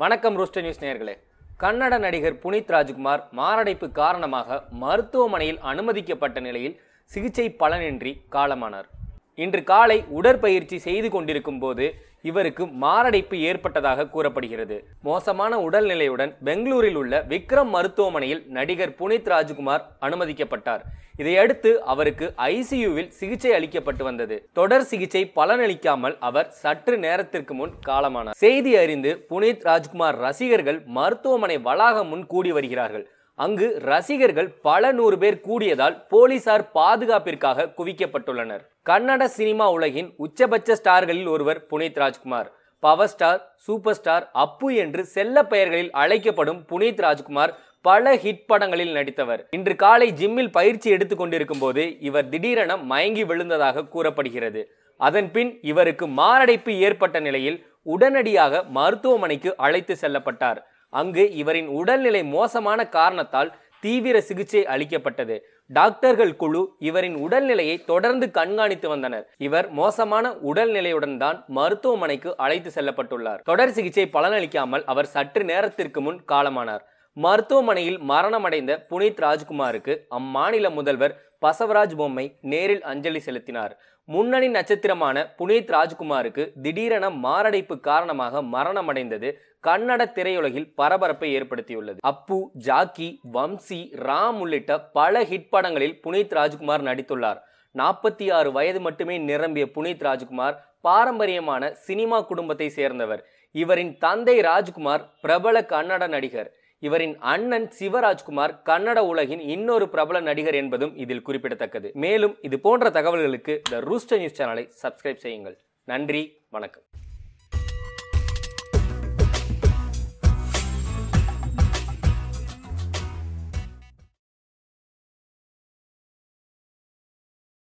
வணக்கம் roast news நேர்களே கன்னட நடிகர் புனித் ராஜ்குமார் மாரடைப்பு காரணமாக மருத்துவமனையில் அனுமதிக்கப்பட்ட நிலையில் சிகிச்சை பலனின்றி காலமானார் இன்று காலை உடற்பயிற்சி செய்து கொண்டிருக்கும் போது இவருக்கு மாரடைப்பு ஏற்பட்டதாக கூறப்படுகிறது மோசமான உடல்நிலையுடன் பெங்களூரில் உள்ள விக்ரம் மருத்துவமனையில் நடிகர் புனித் ராஜ்குமார் அனுமதிக்கப்பட்டார் இதையடுத்து அவருக்கு ஐசியூவில் சிகிச்சை அளிக்கப்பட்டு வந்தது தொடர் சிகிச்சை பலனளிக்காமல் அவர் சற்று நேரத்திற்கு முன் காலமானார் செய்தி அறிந்து புனித் ராஜ்குமார் ரசிகர்கள் மருத்துவமனை வளாகம் முன் கூடி வருகிறார்கள் அங்கு ரசிகர்கள் பல நூறு பேர் கூடியதால் போலீசார் பாதுகாப்பிற்காக குவிக்கப்பட்டுள்ளனர் கன்னட சினிமா உலகின் உச்சபட்ச ஸ்டார்களில் ஒருவர் Puneeth Rajkumar power star super star Appu என்று செல்ல பெயர்களில் அழைக்கப்படும் புனித் ராஜ்குமார் பல ஹிட் படங்களில் நடித்தவர் இன்று காலை ஜிம்மில் பயிற்சி கொண்டிருக்கும் போது இவர் திடீரென மயங்கி விழுந்ததாக கூறப்படுகிறது அதன்பின் இவருக்கு மாரடைப்பு ஏற்பட்ட நிலையில் உடனடியாக மருத்துவமனைக்கு அழைத்து செல்லப்பட்டார் அங்கு இவரின் உடல்நிலை மோசமான காரணத்தால் தீவிர சிகிச்சை அளிக்கப்பட்டது டாக்டர்கள் குழு இவரின் உடல்நிலையை தொடர்ந்து கண்காணித்து வந்தனர் இவர் மோசமான உடல்நிலையுடன் தான் மருத்துவமனைக்கு அழைத்து செல்லப்பட்டுள்ளார் தொடர் சிகிச்சை பலனளிக்காமல் அவர் சற்று நேரத்திற்கு முன் காலமானார் மருத்துவமனையில் மரணமடைந்த புனித் ராஜ்குமாருக்கு அம்மாநில முதல்வர் பசவராஜ் பொம்மை நேரில் அஞ்சலி செலுத்தினார் முன்னணி நட்சத்திரமான புனித் ராஜ்குமாருக்கு திடீரென மாரடைப்பு காரணமாக மரணமடைந்தது கன்னட திரையுலகில் பரபரப்பை ஏற்படுத்தியுள்ளது அப்பு ஜாக்கி வம்சி ராம் உள்ளிட்ட பல ஹிட் படங்களில் புனித் ராஜ்குமார் நடித்துள்ளார் நாற்பத்தி ஆறு வயது மட்டுமே நிரம்பிய புனித் ராஜ்குமார் பாரம்பரியமான சினிமா குடும்பத்தை சேர்ந்தவர் இவரின் தந்தை ராஜ்குமார் பிரபல கன்னட நடிகர் இவரின் அண்ணன் சிவராஜ்குமார் கன்னட உலகின் இன்னொரு பிரபல நடிகர் என்பதும் இதில் குறிப்பிடத்தக்கது மேலும் இது போன்ற தகவல்களுக்கு த ரூஸ்டர் நியூஸ் சேனலை சப்ஸ்கிரைப் செய்யுங்கள் நன்றி வணக்கம்